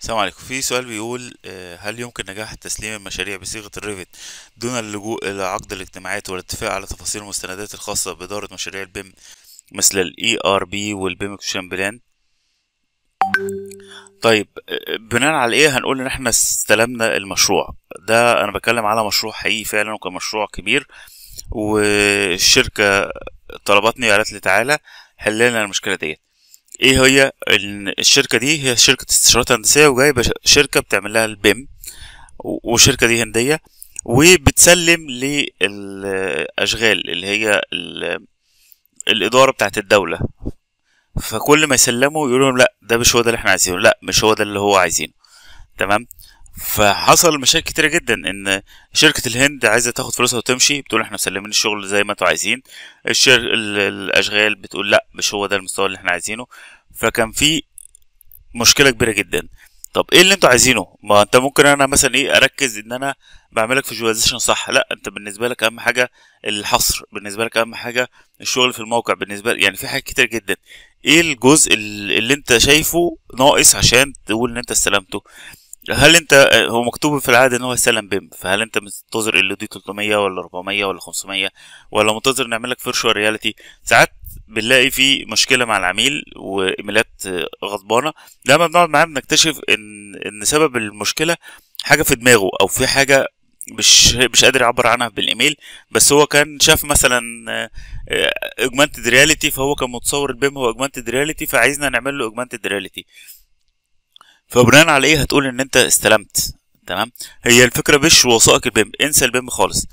السلام عليكم في سؤال بيقول آه، هل يمكن نجاح تسليم المشاريع بصيغة الريفت دون اللجوء إلى عقد الاجتماعات والاتفاق على تفاصيل المستندات الخاصة بإدارة مشاريع البيم مثل الـ ERB والبيم اكشن بلان طيب آه، آه، بناء على ايه هنقول ان احنا استلمنا المشروع ده انا بتكلم على مشروع حقيقي فعلا وكان مشروع كبير والشركة طلبتني وقالت لي تعالى حل لنا المشكلة ديت ايه هي الشركه دي هي شركه استشارات هندسيه وجايبه شركه بتعمل لها البيم والشركه دي هنديه وبتسلم للاشغال اللي هي الاداره بتاعت الدوله فكل ما يسلموا يقولوا لهم لا ده مش هو ده اللي احنا عايزينه لا مش هو ده اللي هو عايزينه تمام فحصل مشاكل كتيرة جدا ان شركة الهند عايزة تاخد فلوسها وتمشي بتقول احنا مسلمين الشغل زي ما انتوا عايزين الشر... الاشغال بتقول لا مش هو ده المستوى اللي احنا عايزينه فكان في مشكلة كبيرة جدا طب ايه اللي انتوا عايزينه ما انت ممكن انا مثلا ايه اركز ان انا بعملك فيجواليزيشن صح لا انت بالنسبه لك اهم حاجه الحصر بالنسبه لك اهم حاجه الشغل في الموقع بالنسبه لك يعني في حاجات كتير جدا ايه الجزء اللي انت شايفه ناقص عشان تقول ان انت استلمته هل انت هو مكتوب في العاده ان هو سلم بيم فهل انت منتظر ال دي 300 ولا 400 ولا 500 ولا منتظر نعمل لك فيرشوال رياليتي ساعات بنلاقي في مشكله مع العميل وايميلات غضبانه لما بنقعد معاه بنكتشف ان ان سبب المشكله حاجه في دماغه او في حاجه مش مش قادر يعبر عنها بالايميل بس هو كان شاف مثلا اوجمانتد آه، رياليتي فهو كان متصور البيم هو اوجمانتد رياليتي فعايزنا نعمل له اوجمانتد رياليتي فبناء على ايه هتقول ان انت استلمت تمام هي الفكره مش وثائق البيم انسى البيم خالص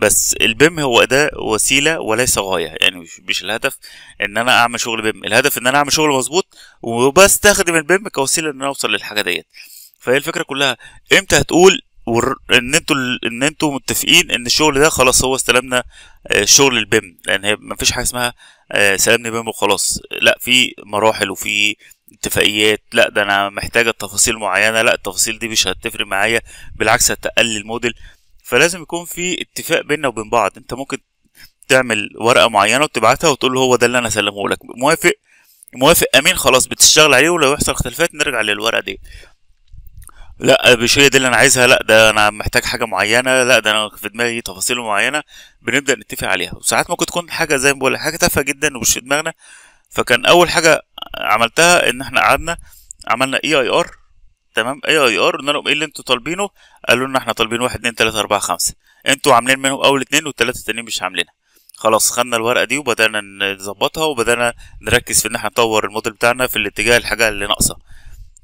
بس البيم هو اداه وسيله وليس غايه يعني مش الهدف ان انا اعمل شغل بيم الهدف ان انا اعمل شغل مظبوط وبستخدم البيم كوسيله ان انا اوصل للحاجه ديت فهي الفكره كلها امتى هتقول ور... ان انتوا ان انتوا متفقين ان الشغل ده خلاص هو استلمنا آه، شغل البيم لان هي مفيش حاجه اسمها آه، سلمني بيم وخلاص لا في مراحل وفي اتفاقيات لا ده انا محتاجه تفاصيل معينه لا التفاصيل دي مش هتفرق معايا بالعكس هتقلل الموديل فلازم يكون في اتفاق بيننا وبين بعض انت ممكن تعمل ورقه معينه وتبعتها وتقول له هو ده اللي انا سلمه لك موافق موافق امين خلاص بتشتغل عليه ولو يحصل اختلافات نرجع للورقه دي لا مش هي دي اللي انا عايزها لا ده انا محتاج حاجه معينه لا ده انا في دماغي تفاصيل معينه بنبدا نتفق عليها وساعات ممكن تكون حاجه زي ما بقول حاجه تافهه جدا ومش في دماغنا فكان اول حاجه عملتها ان احنا قعدنا عملنا اي اي ار تمام اي اي ار قلنا لهم ايه اللي انتوا طالبينه قالوا لنا احنا طالبين 1 2 3 4 5 انتوا عاملين منهم اول اتنين والثلاثه التانيين مش عاملينها خلاص خدنا الورقه دي وبدانا نظبطها وبدانا نركز في ان احنا نطور الموديل بتاعنا في الاتجاه الحاجه اللي ناقصه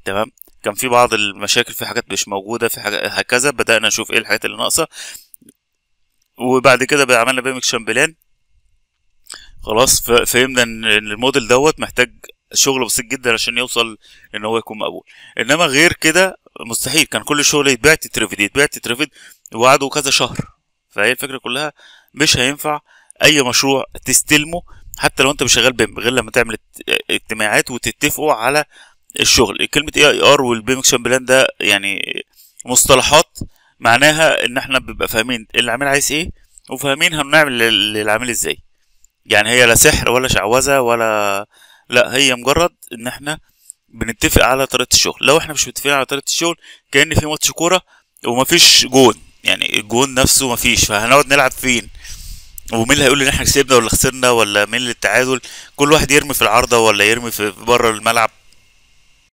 تمام كان في بعض المشاكل في حاجات مش موجوده في حاجة هكذا بدانا نشوف ايه الحاجات اللي ناقصه وبعد كده بقى عملنا بيمك شامبلان خلاص فهمنا ان الموديل دوت محتاج شغل بسيط جدا عشان يوصل ان هو يكون مقبول انما غير كده مستحيل كان كل شغل يتباع تترفد يتباع تترفد وقعدوا كذا شهر فهي الفكره كلها مش هينفع اي مشروع تستلمه حتى لو انت مش شغال بيم غير لما تعمل اجتماعات وتتفقوا على الشغل كلمه اي اي ار والبيم اكشن بلان ده يعني مصطلحات معناها ان احنا بنبقى فاهمين العميل عايز ايه وفاهمين هنعمل للعميل ازاي يعني هي لا سحر ولا شعوذه ولا لا هي مجرد ان احنا بنتفق على طريقه الشغل لو احنا مش متفقين على طريقه الشغل كان في ماتش كوره ومفيش جون يعني الجون نفسه مفيش فهنقعد نلعب فين ومين اللي هيقول ان احنا كسبنا ولا خسرنا ولا مين اللي التعادل كل واحد يرمي في العارضه ولا يرمي في بره الملعب